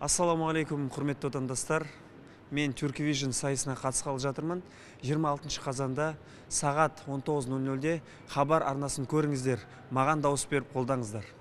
алейкум, құрметті отандастар мен Vision сайысына қатысқалы жатырмын 26 қазанда сағат 19.00-де хабар арнасын көріңіздер маған дауыс беріп қолдаңыздар